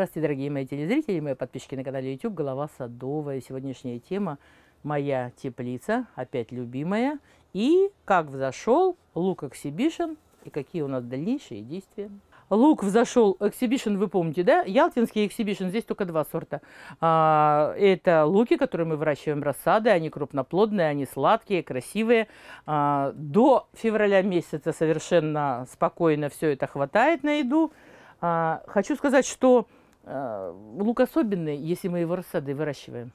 Здравствуйте, дорогие мои телезрители, мои подписчики на канале YouTube «Голова садовая». Сегодняшняя тема «Моя теплица», опять любимая. И как взошел лук эксибишн и какие у нас дальнейшие действия. Лук взошел эксибишн, вы помните, да? Ялтинский эксибишн, здесь только два сорта. А, это луки, которые мы выращиваем рассады, они крупноплодные, они сладкие, красивые. А, до февраля месяца совершенно спокойно все это хватает на еду. А, хочу сказать, что Э, лук особенный, если мы его рассады выращиваем.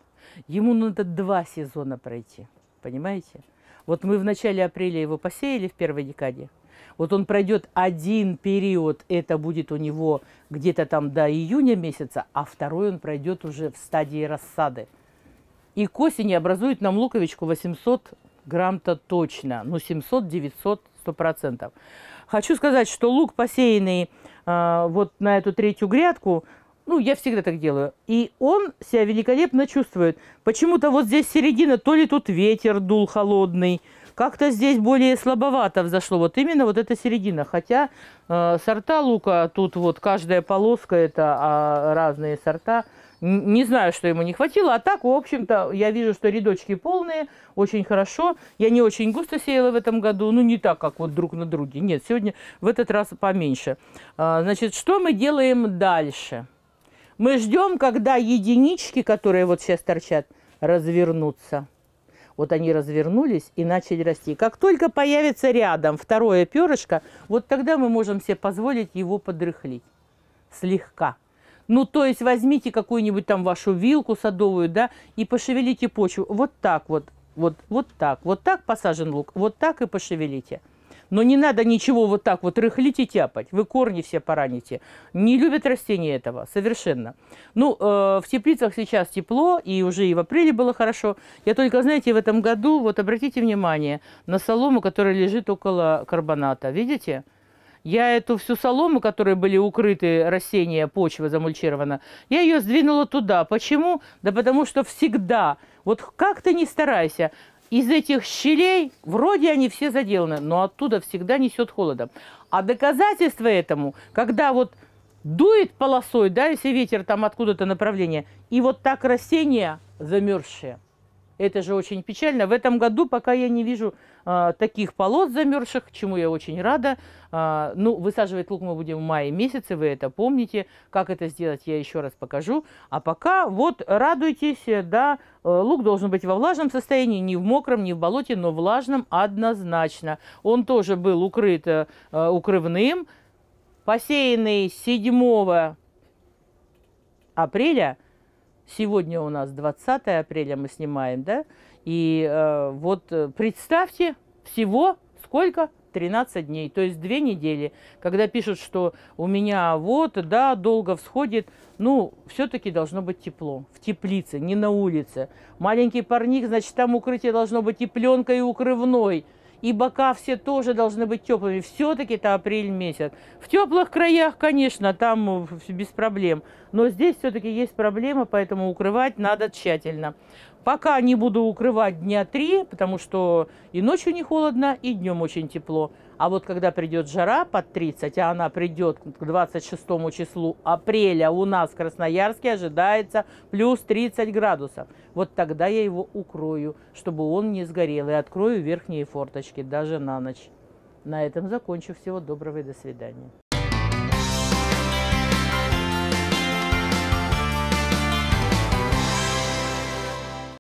Ему надо два сезона пройти, понимаете? Вот мы в начале апреля его посеяли в первой декаде. Вот он пройдет один период, это будет у него где-то там до июня месяца, а второй он пройдет уже в стадии рассады. И к осени образует нам луковичку 800 грамм-то точно, ну 700-900, 100%. Хочу сказать, что лук, посеянный э, вот на эту третью грядку, ну, я всегда так делаю. И он себя великолепно чувствует. Почему-то вот здесь середина, то ли тут ветер дул холодный, как-то здесь более слабовато взошло. Вот именно вот эта середина. Хотя э, сорта лука, тут вот каждая полоска, это а, разные сорта. не знаю, что ему не хватило. А так, в общем-то, я вижу, что рядочки полные, очень хорошо. Я не очень густо сеяла в этом году, ну не так, как вот друг на друге. Нет, сегодня в этот раз поменьше. А, значит, что мы делаем дальше? Мы ждем, когда единички, которые вот сейчас торчат, развернутся. Вот они развернулись и начали расти. Как только появится рядом второе перышко, вот тогда мы можем себе позволить его подрыхлить слегка. Ну, то есть возьмите какую-нибудь там вашу вилку садовую, да, и пошевелите почву. Вот так вот, вот, вот так, вот так посажен лук, вот так и пошевелите. Но не надо ничего вот так вот рыхлить и тяпать. Вы корни все пораните. Не любят растения этого совершенно. Ну, э, в теплицах сейчас тепло, и уже и в апреле было хорошо. Я только, знаете, в этом году, вот обратите внимание, на солому, которая лежит около карбоната. Видите? Я эту всю солому, которые были укрыты, растения, почва замульчирована, я ее сдвинула туда. Почему? Да потому что всегда, вот как ты не старайся, из этих щелей, вроде они все заделаны, но оттуда всегда несет холодом. А доказательство этому, когда вот дует полосой, да, если ветер там откуда-то направление, и вот так растения замерзшие – это же очень печально. В этом году пока я не вижу а, таких полот замерзших, чему я очень рада. А, ну, высаживать лук мы будем в мае месяце, вы это помните. Как это сделать, я еще раз покажу. А пока вот радуйтесь, да, э, лук должен быть во влажном состоянии, не в мокром, не в болоте, но влажном однозначно. Он тоже был укрыт а, укрывным, посеянный 7 апреля – Сегодня у нас 20 апреля мы снимаем, да? И э, вот э, представьте, всего сколько? 13 дней, то есть две недели. Когда пишут, что у меня вот, да, долго всходит, ну, все-таки должно быть тепло. В теплице, не на улице. Маленький парник, значит, там укрытие должно быть и пленкой, и укрывной и бока все тоже должны быть теплыми. Все-таки это апрель месяц. В теплых краях, конечно, там э, без проблем. Но здесь все-таки есть проблема, поэтому укрывать надо тщательно. Пока не буду укрывать дня три, потому что и ночью не холодно, и днем очень тепло. А вот когда придет жара под 30, а она придет к 26 числу апреля, у нас в Красноярске ожидается плюс 30 градусов. Вот тогда я его укрою, чтобы он не сгорел, и открою верхние форточки даже на ночь. На этом закончу. Всего доброго и до свидания.